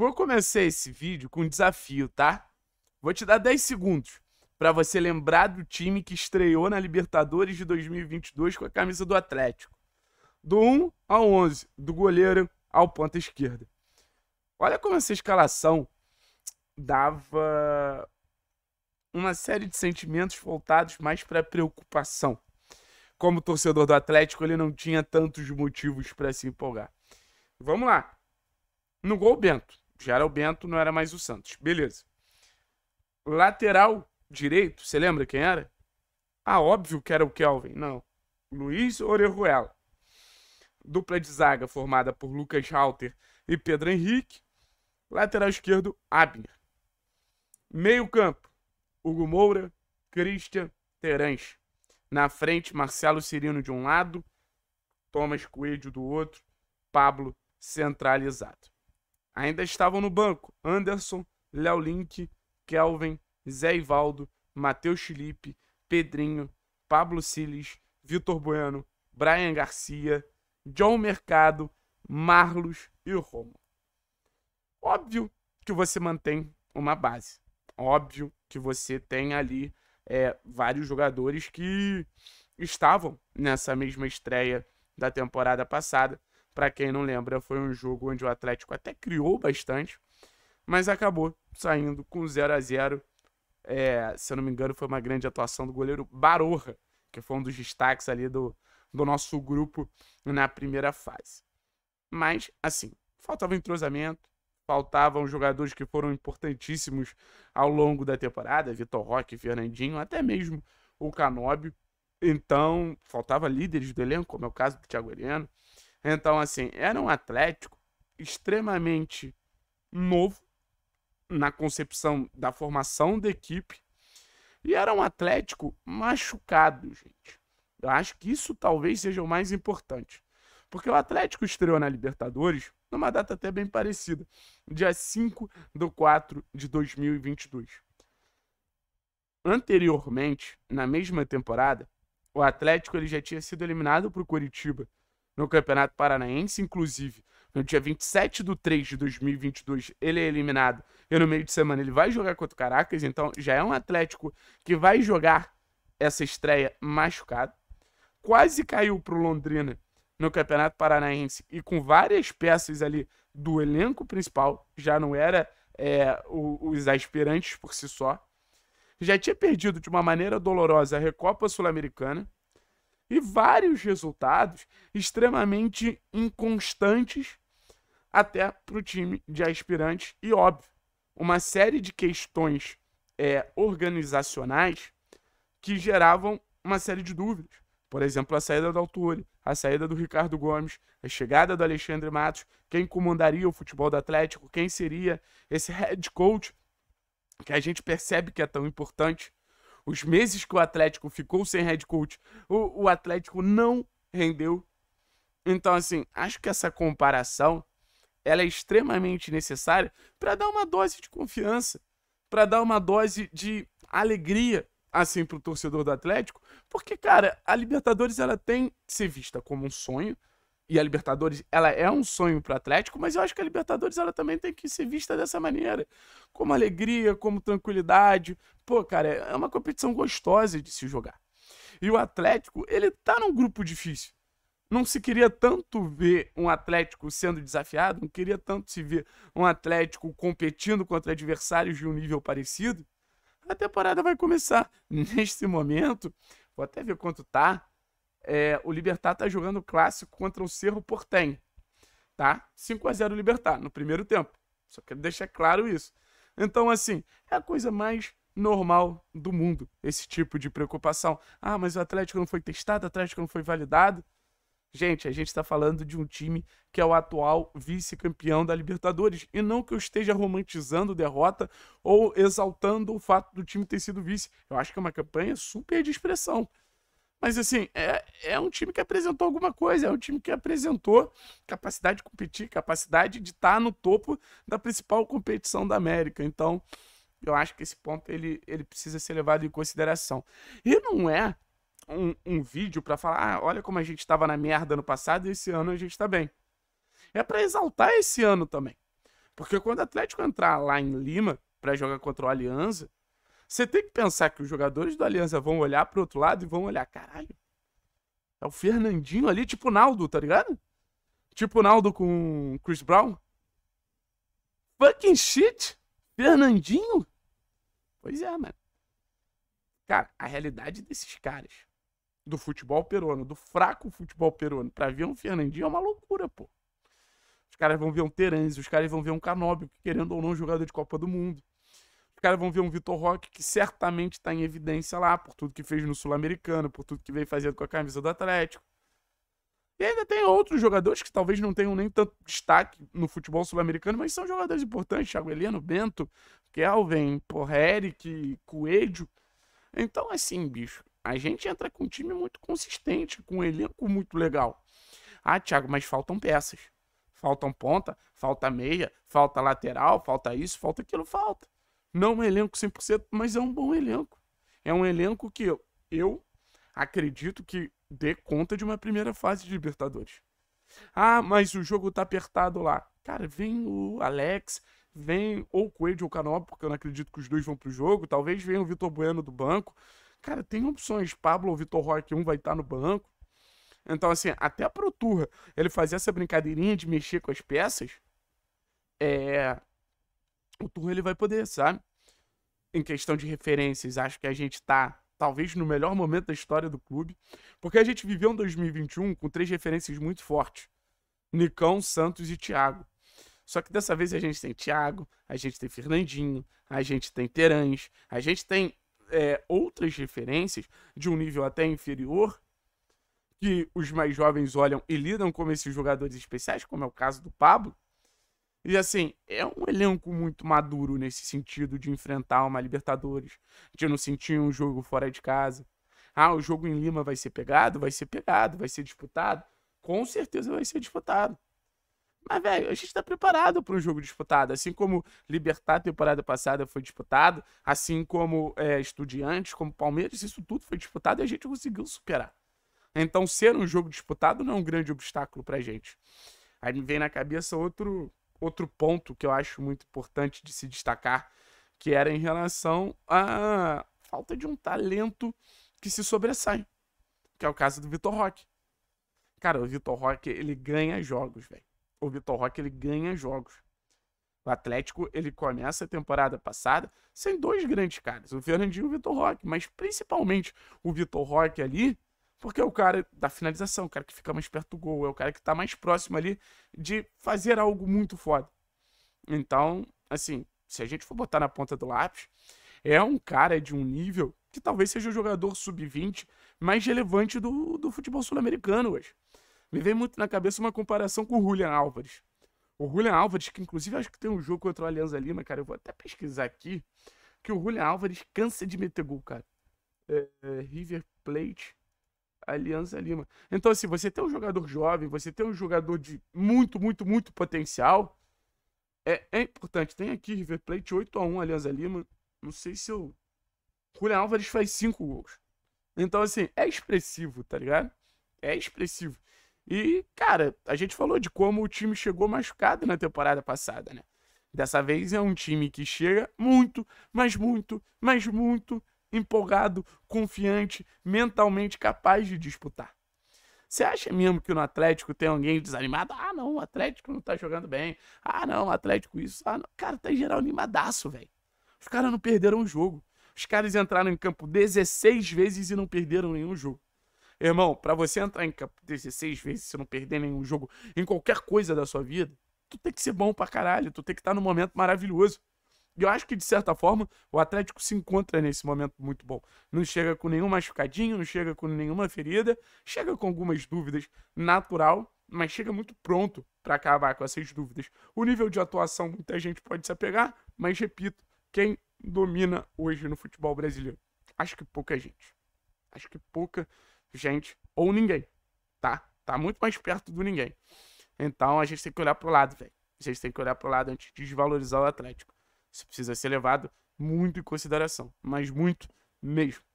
Vou começar esse vídeo com um desafio, tá? Vou te dar 10 segundos para você lembrar do time que estreou na Libertadores de 2022 com a camisa do Atlético. Do 1 ao 11, do goleiro ao ponta esquerda. Olha como essa escalação dava uma série de sentimentos voltados mais para preocupação. Como torcedor do Atlético, ele não tinha tantos motivos para se empolgar. Vamos lá. No gol, Bento. Já era o Bento, não era mais o Santos. Beleza. Lateral direito, você lembra quem era? Ah, óbvio que era o Kelvin. Não. Luiz Orejuela. Dupla de zaga formada por Lucas Halter e Pedro Henrique. Lateral esquerdo, Abner. Meio campo, Hugo Moura, Christian, Terãs. Na frente, Marcelo Cirino de um lado, Thomas Coelho do outro, Pablo centralizado. Ainda estavam no banco Anderson, Léo Link, Kelvin, Zé Ivaldo, Matheus Felipe, Pedrinho, Pablo Siles, Vitor Bueno, Brian Garcia, John Mercado, Marlos e Romo. Óbvio que você mantém uma base. Óbvio que você tem ali é, vários jogadores que estavam nessa mesma estreia da temporada passada para quem não lembra, foi um jogo onde o Atlético até criou bastante, mas acabou saindo com 0 a 0 é, Se eu não me engano, foi uma grande atuação do goleiro Barorra, que foi um dos destaques ali do, do nosso grupo na primeira fase. Mas, assim, faltava entrosamento, faltavam jogadores que foram importantíssimos ao longo da temporada, Vitor Roque, Fernandinho, até mesmo o Canóbio. Então, faltava líderes do elenco, como é o caso do Thiago Heleno. Então, assim, era um Atlético extremamente novo na concepção da formação da equipe e era um Atlético machucado, gente. Eu acho que isso talvez seja o mais importante. Porque o Atlético estreou na Libertadores numa data até bem parecida, dia 5 de 4 de 2022. Anteriormente, na mesma temporada, o Atlético ele já tinha sido eliminado para o Curitiba no Campeonato Paranaense, inclusive. No então, dia 27 de 3 de 2022, ele é eliminado. E no meio de semana ele vai jogar contra o Caracas. Então já é um Atlético que vai jogar essa estreia machucado. Quase caiu para o Londrina no Campeonato Paranaense e com várias peças ali do elenco principal. Já não era é, os aspirantes por si só. Já tinha perdido de uma maneira dolorosa a Recopa Sul-Americana e vários resultados extremamente inconstantes até para o time de aspirantes. E óbvio, uma série de questões é, organizacionais que geravam uma série de dúvidas. Por exemplo, a saída do Alture, a saída do Ricardo Gomes, a chegada do Alexandre Matos, quem comandaria o futebol do Atlético, quem seria esse head coach que a gente percebe que é tão importante os meses que o Atlético ficou sem head coach, o, o Atlético não rendeu. Então, assim, acho que essa comparação ela é extremamente necessária para dar uma dose de confiança, para dar uma dose de alegria assim para o torcedor do Atlético, porque cara, a Libertadores ela tem que ser vista como um sonho, e a Libertadores, ela é um sonho para o Atlético, mas eu acho que a Libertadores ela também tem que ser vista dessa maneira, como alegria, como tranquilidade. Pô, cara, é uma competição gostosa de se jogar. E o Atlético, ele tá num grupo difícil. Não se queria tanto ver um Atlético sendo desafiado, não queria tanto se ver um Atlético competindo contra adversários de um nível parecido. A temporada vai começar neste momento. Vou até ver quanto tá é, o Libertar está jogando o clássico contra o Cerro Portenho. Tá? 5 a 0 Libertar no primeiro tempo. Só quero deixar claro isso. Então, assim, é a coisa mais normal do mundo, esse tipo de preocupação. Ah, mas o Atlético não foi testado, o Atlético não foi validado. Gente, a gente está falando de um time que é o atual vice-campeão da Libertadores. E não que eu esteja romantizando derrota ou exaltando o fato do time ter sido vice. Eu acho que é uma campanha super de expressão. Mas assim, é, é um time que apresentou alguma coisa, é um time que apresentou capacidade de competir, capacidade de estar tá no topo da principal competição da América. Então, eu acho que esse ponto ele, ele precisa ser levado em consideração. E não é um, um vídeo para falar, ah, olha como a gente estava na merda no passado e esse ano a gente está bem. É para exaltar esse ano também. Porque quando o Atlético entrar lá em Lima para jogar contra o Alianza, você tem que pensar que os jogadores do Aliança vão olhar pro outro lado e vão olhar, caralho. É o Fernandinho ali, tipo o Naldo, tá ligado? Tipo o Naldo com Chris Brown. Fucking shit! Fernandinho? Pois é, mano. Cara, a realidade desses caras do futebol peruano, do fraco futebol peruano, pra ver um Fernandinho é uma loucura, pô. Os caras vão ver um Terence, os caras vão ver um Canóbio, querendo ou não, é jogador de Copa do Mundo. Os caras vão ver um Vitor Roque que certamente está em evidência lá, por tudo que fez no Sul-Americano, por tudo que veio fazendo com a camisa do Atlético. E ainda tem outros jogadores que talvez não tenham nem tanto destaque no futebol sul-americano, mas são jogadores importantes. Thiago Heleno, Bento, Kelvin, porra, Eric, Coelho. Então, assim, bicho, a gente entra com um time muito consistente, com um elenco muito legal. Ah, Thiago, mas faltam peças. Faltam ponta, falta meia, falta lateral, falta isso, falta aquilo, falta. Não é um elenco 100%, mas é um bom elenco. É um elenco que eu, eu acredito que dê conta de uma primeira fase de Libertadores. Ah, mas o jogo tá apertado lá. Cara, vem o Alex, vem ou o Coelho ou o Canop, porque eu não acredito que os dois vão pro jogo. Talvez venha o Vitor Bueno do banco. Cara, tem opções. Pablo ou Vitor Roque, um vai estar tá no banco. Então, assim, até pro Turra ele fazer essa brincadeirinha de mexer com as peças, é, o Tour ele vai poder, sabe? Em questão de referências, acho que a gente tá talvez no melhor momento da história do clube, porque a gente viveu um 2021 com três referências muito fortes: Nicão, Santos e Thiago. Só que dessa vez a gente tem Thiago, a gente tem Fernandinho, a gente tem Terãs, a gente tem é, outras referências de um nível até inferior que os mais jovens olham e lidam como esses jogadores especiais, como é o caso do Pablo. E assim, é um elenco muito maduro nesse sentido de enfrentar uma Libertadores, de não sentir um jogo fora de casa. Ah, o jogo em Lima vai ser pegado? Vai ser pegado, vai ser disputado? Com certeza vai ser disputado. Mas, velho, a gente tá preparado para um jogo disputado. Assim como Libertar temporada passada foi disputado, assim como é, Estudiantes, como Palmeiras, isso tudo foi disputado e a gente conseguiu superar. Então, ser um jogo disputado não é um grande obstáculo pra gente. Aí me vem na cabeça outro outro ponto que eu acho muito importante de se destacar, que era em relação à falta de um talento que se sobressai, que é o caso do Vitor Roque. Cara, o Vitor Roque, ele ganha jogos, velho. O Vitor Roque, ele ganha jogos. O Atlético, ele começa a temporada passada sem dois grandes caras, o Fernandinho e o Vitor Roque, mas principalmente o Vitor Roque ali, porque é o cara da finalização, o cara que fica mais perto do gol, é o cara que tá mais próximo ali de fazer algo muito foda. Então, assim, se a gente for botar na ponta do lápis, é um cara de um nível que talvez seja o jogador sub-20 mais relevante do, do futebol sul-americano hoje. Me vem muito na cabeça uma comparação com o Julian Álvares. O Julian Álvares, que inclusive acho que tem um jogo contra o Alianza Lima, cara, eu vou até pesquisar aqui, que o Julian Álvares cansa de meter gol, cara. É, é, River Plate. Aliança Lima. Então, assim, você tem um jogador jovem, você tem um jogador de muito, muito, muito potencial. É, é importante. Tem aqui River Plate 8x1 Aliança Lima. Não sei se eu. Julian Álvares faz 5 gols. Então, assim, é expressivo, tá ligado? É expressivo. E, cara, a gente falou de como o time chegou machucado na temporada passada, né? Dessa vez é um time que chega muito, mas muito, mas muito, empolgado, confiante, mentalmente capaz de disputar. Você acha mesmo que no Atlético tem alguém desanimado? Ah, não, o Atlético não tá jogando bem. Ah, não, o Atlético isso. Ah, não. Cara, tá em geral animadaço, velho. Os caras não perderam o jogo. Os caras entraram em campo 16 vezes e não perderam nenhum jogo. Irmão, para você entrar em campo 16 vezes e não perder nenhum jogo em qualquer coisa da sua vida, tu tem que ser bom pra caralho, tu tem que estar tá num momento maravilhoso. E eu acho que, de certa forma, o Atlético se encontra nesse momento muito bom. Não chega com nenhum machucadinho, não chega com nenhuma ferida, chega com algumas dúvidas natural, mas chega muito pronto para acabar com essas dúvidas. O nível de atuação muita gente pode se apegar, mas repito, quem domina hoje no futebol brasileiro? Acho que pouca gente. Acho que pouca gente ou ninguém, tá? Tá muito mais perto do ninguém. Então a gente tem que olhar pro lado, velho. A gente tem que olhar pro lado antes de desvalorizar o Atlético. Isso precisa ser levado muito em consideração, mas muito mesmo.